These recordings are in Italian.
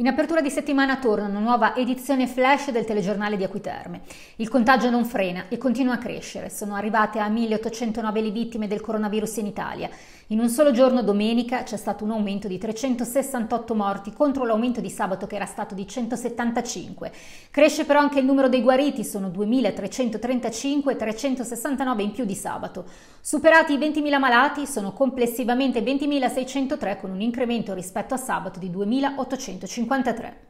In apertura di settimana torna una nuova edizione flash del telegiornale di Acquiterme. Il contagio non frena e continua a crescere. Sono arrivate a 1809 le vittime del coronavirus in Italia. In un solo giorno, domenica, c'è stato un aumento di 368 morti contro l'aumento di sabato che era stato di 175. Cresce però anche il numero dei guariti, sono 2.335 369 in più di sabato. Superati i 20.000 malati, sono complessivamente 20.603 con un incremento rispetto a sabato di 2.853.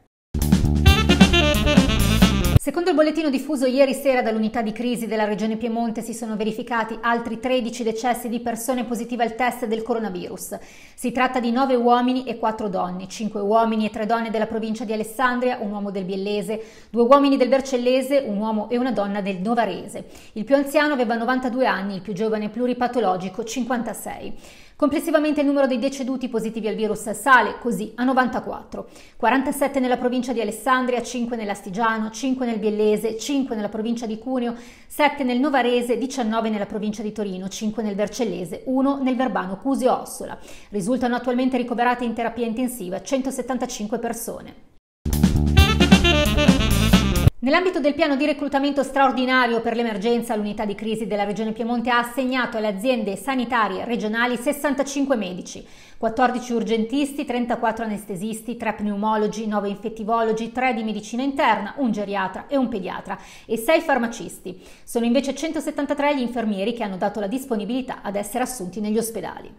Secondo il bollettino diffuso ieri sera dall'unità di crisi della regione Piemonte si sono verificati altri 13 decessi di persone positive al test del coronavirus. Si tratta di 9 uomini e 4 donne, 5 uomini e 3 donne della provincia di Alessandria, un uomo del Biellese, 2 uomini del Vercellese, un uomo e una donna del Novarese. Il più anziano aveva 92 anni, il più giovane pluripatologico 56. Complessivamente il numero dei deceduti positivi al virus sale così a 94. 47 nella provincia di Alessandria, 5 nell'Astigiano, 5 nel Biellese, 5 nella provincia di Cuneo, 7 nel Novarese, 19 nella provincia di Torino, 5 nel Vercellese, 1 nel Verbano Cusio Ossola. Risultano attualmente ricoverate in terapia intensiva 175 persone. Nell'ambito del piano di reclutamento straordinario per l'emergenza, l'unità di crisi della Regione Piemonte ha assegnato alle aziende sanitarie regionali 65 medici, 14 urgentisti, 34 anestesisti, 3 pneumologi, 9 infettivologi, 3 di medicina interna, un geriatra e un pediatra e 6 farmacisti. Sono invece 173 gli infermieri che hanno dato la disponibilità ad essere assunti negli ospedali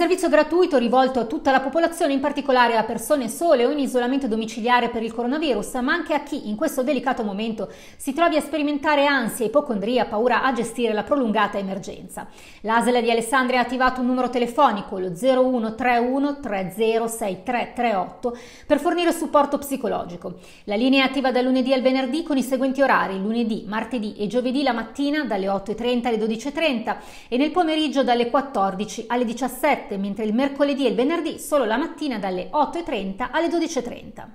servizio gratuito rivolto a tutta la popolazione, in particolare a persone sole o in isolamento domiciliare per il coronavirus, ma anche a chi in questo delicato momento si trovi a sperimentare ansia, ipocondria, paura a gestire la prolungata emergenza. L'Asela di Alessandria ha attivato un numero telefonico, lo 0131 306338, per fornire supporto psicologico. La linea è attiva da lunedì al venerdì con i seguenti orari, lunedì, martedì e giovedì la mattina dalle 8.30 alle 12.30 e nel pomeriggio dalle 14 alle 17 mentre il mercoledì e il venerdì solo la mattina dalle 8.30 alle 12.30.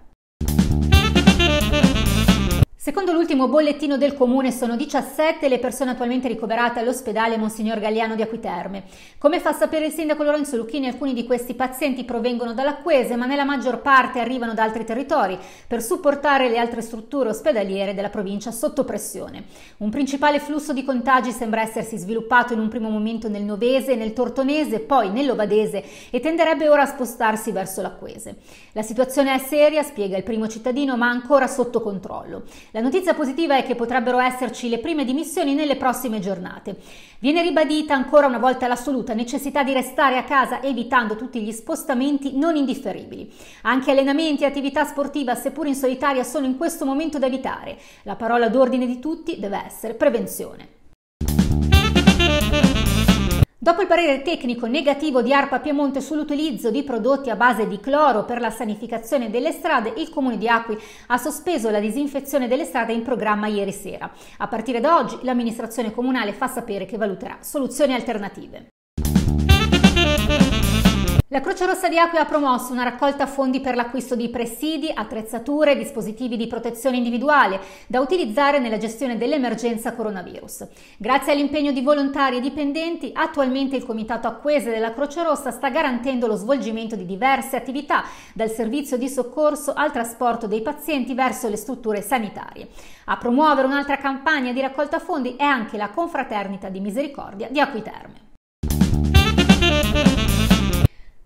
Secondo l'ultimo bollettino del comune sono 17 le persone attualmente ricoverate all'ospedale Monsignor Galliano di Acquiterme. Come fa sapere il sindaco Lorenzo Lucchini, alcuni di questi pazienti provengono dall'Acquese, ma nella maggior parte arrivano da altri territori per supportare le altre strutture ospedaliere della provincia sotto pressione. Un principale flusso di contagi sembra essersi sviluppato in un primo momento nel Novese, nel Tortonese, poi nell'Ovadese e tenderebbe ora a spostarsi verso l'Acquese. La situazione è seria, spiega il primo cittadino, ma ancora sotto controllo. La notizia notizia positiva è che potrebbero esserci le prime dimissioni nelle prossime giornate. Viene ribadita ancora una volta l'assoluta necessità di restare a casa evitando tutti gli spostamenti non indifferibili. Anche allenamenti e attività sportiva, seppur in solitaria, sono in questo momento da evitare. La parola d'ordine di tutti deve essere prevenzione. Dopo il parere tecnico negativo di ARPA Piemonte sull'utilizzo di prodotti a base di cloro per la sanificazione delle strade, il comune di Acqui ha sospeso la disinfezione delle strade in programma ieri sera. A partire da oggi l'amministrazione comunale fa sapere che valuterà soluzioni alternative. La Croce Rossa di Acqui ha promosso una raccolta fondi per l'acquisto di presidi, attrezzature, e dispositivi di protezione individuale da utilizzare nella gestione dell'emergenza coronavirus. Grazie all'impegno di volontari e dipendenti, attualmente il Comitato Acquese della Croce Rossa sta garantendo lo svolgimento di diverse attività, dal servizio di soccorso al trasporto dei pazienti verso le strutture sanitarie. A promuovere un'altra campagna di raccolta fondi è anche la Confraternita di Misericordia di Acquiterme.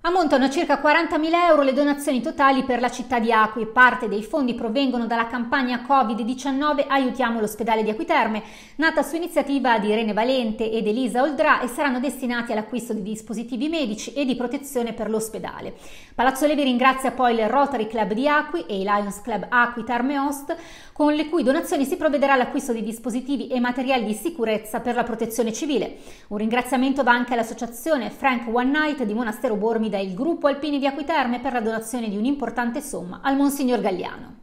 Ammontano a circa 40.000 euro le donazioni totali per la città di Acqui. Parte dei fondi provengono dalla campagna Covid-19 Aiutiamo l'ospedale di Acquiterme, nata su iniziativa di Irene Valente ed Elisa Oldrà e saranno destinati all'acquisto di dispositivi medici e di protezione per l'ospedale. Palazzo Levi ringrazia poi il Rotary Club di Acqui e i Lions Club Acquiterme Host, con le cui donazioni si provvederà all'acquisto di dispositivi e materiali di sicurezza per la protezione civile. Un ringraziamento va anche all'associazione Frank One Night di Monastero Bormida chiede il gruppo Alpini di Acquiterme per la donazione di un'importante somma al Monsignor Galliano.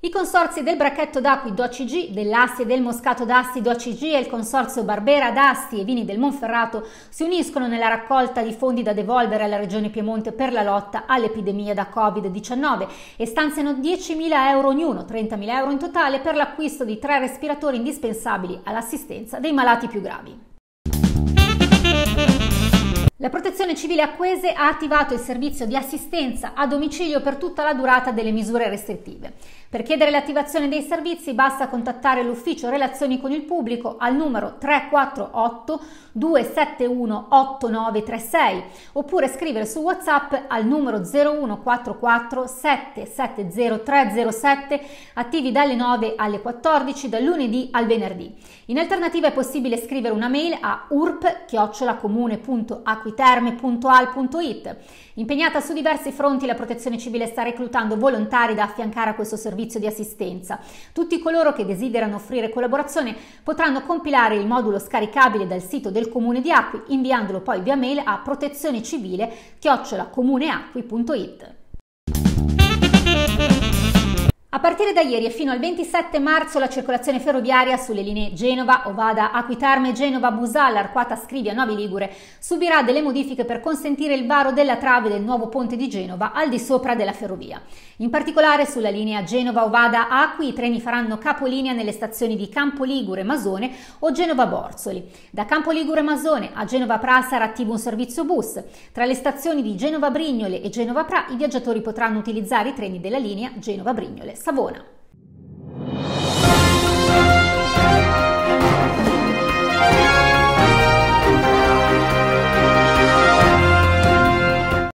I consorzi del Bracchetto d'Aquido ACG, dell'Asti e del Moscato d'Assido ACG e il consorzio Barbera d'Asti e Vini del Monferrato si uniscono nella raccolta di fondi da devolvere alla Regione Piemonte per la lotta all'epidemia da Covid-19 e stanziano 10.000 euro ognuno, 30.000 euro in totale, per l'acquisto di tre respiratori indispensabili all'assistenza dei malati più gravi. La Protezione Civile Acquese ha attivato il servizio di assistenza a domicilio per tutta la durata delle misure restrittive. Per chiedere l'attivazione dei servizi basta contattare l'ufficio Relazioni con il Pubblico al numero 348 271 8936 oppure scrivere su WhatsApp al numero 0144 770 307 attivi dalle 9 alle 14 dal lunedì al venerdì. In alternativa è possibile scrivere una mail a urp-comune.acquitania di terme.al.it. Impegnata su diversi fronti, la Protezione Civile sta reclutando volontari da affiancare a questo servizio di assistenza. Tutti coloro che desiderano offrire collaborazione potranno compilare il modulo scaricabile dal sito del Comune di Acqui, inviandolo poi via mail a protezionecivile.comuneacqui.it. A partire da ieri e fino al 27 marzo la circolazione ferroviaria sulle linee Genova, Ovada, Aquitarme, Genova, Busalla, Arquata, Scrivia, Novi Ligure subirà delle modifiche per consentire il varo della trave del nuovo ponte di Genova al di sopra della ferrovia. In particolare sulla linea Genova, Ovada, Acqui i treni faranno capolinea nelle stazioni di Campo Ligure, Masone o Genova Borzoli. Da Campo Ligure Masone a Genova Pra sarà attivo un servizio bus. Tra le stazioni di Genova Brignole e Genova Pra i viaggiatori potranno utilizzare i treni della linea Genova Brignole. Savona.